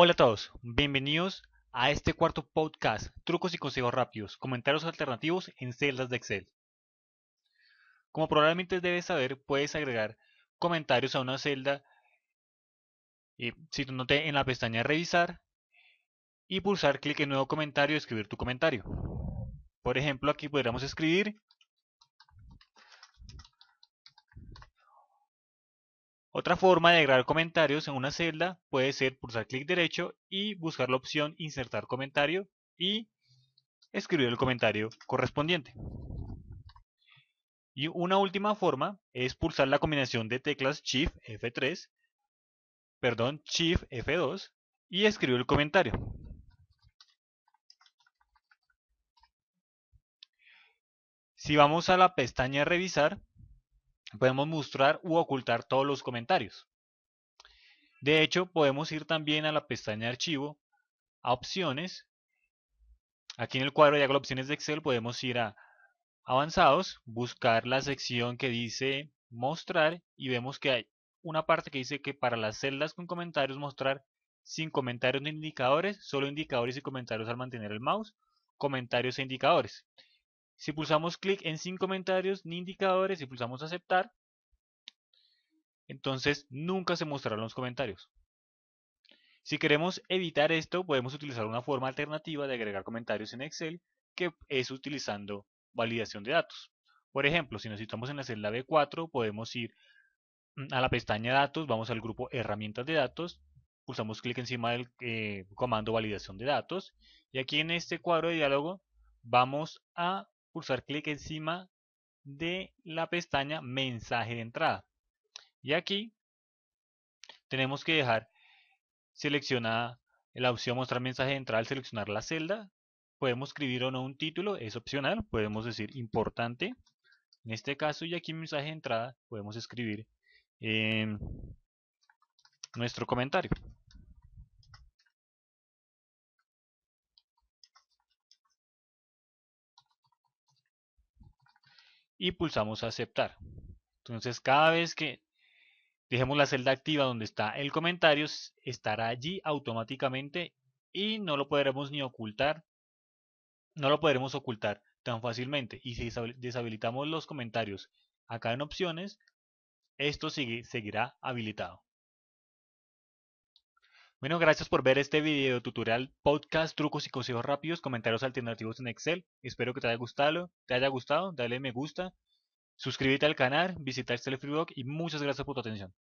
Hola a todos, bienvenidos a este cuarto podcast, trucos y consejos rápidos, comentarios alternativos en celdas de Excel. Como probablemente debes saber, puedes agregar comentarios a una celda eh, si tú noté en la pestaña revisar y pulsar clic en nuevo comentario y escribir tu comentario. Por ejemplo, aquí podríamos escribir Otra forma de agregar comentarios en una celda puede ser pulsar clic derecho y buscar la opción insertar comentario y escribir el comentario correspondiente. Y una última forma es pulsar la combinación de teclas Shift F3, perdón, Shift F2 y escribir el comentario. Si vamos a la pestaña Revisar, Podemos mostrar u ocultar todos los comentarios. De hecho, podemos ir también a la pestaña archivo, a opciones. Aquí en el cuadro de opciones de Excel podemos ir a avanzados, buscar la sección que dice mostrar y vemos que hay una parte que dice que para las celdas con comentarios mostrar sin comentarios ni indicadores, solo indicadores y comentarios al mantener el mouse, comentarios e indicadores. Si pulsamos clic en sin comentarios ni indicadores y pulsamos aceptar, entonces nunca se mostrarán los comentarios. Si queremos evitar esto, podemos utilizar una forma alternativa de agregar comentarios en Excel, que es utilizando validación de datos. Por ejemplo, si nos situamos en la celda B4, podemos ir mm, a la pestaña Datos, vamos al grupo Herramientas de Datos, pulsamos clic encima del eh, comando Validación de Datos, y aquí en este cuadro de diálogo vamos a pulsar clic encima de la pestaña mensaje de entrada. Y aquí tenemos que dejar seleccionada la opción mostrar mensaje de entrada al seleccionar la celda. Podemos escribir o no un título, es opcional, podemos decir importante. En este caso y aquí mensaje de entrada podemos escribir eh, nuestro comentario. y pulsamos aceptar. Entonces cada vez que dejemos la celda activa donde está el comentario, estará allí automáticamente y no lo podremos ni ocultar, no lo podremos ocultar tan fácilmente. Y si deshabilitamos los comentarios acá en opciones, esto seguirá habilitado. Bueno, gracias por ver este video tutorial, podcast, trucos y consejos rápidos, comentarios alternativos en Excel. Espero que te haya gustado, te haya gustado, dale me gusta, suscríbete al canal, visita Excel Freebook y muchas gracias por tu atención.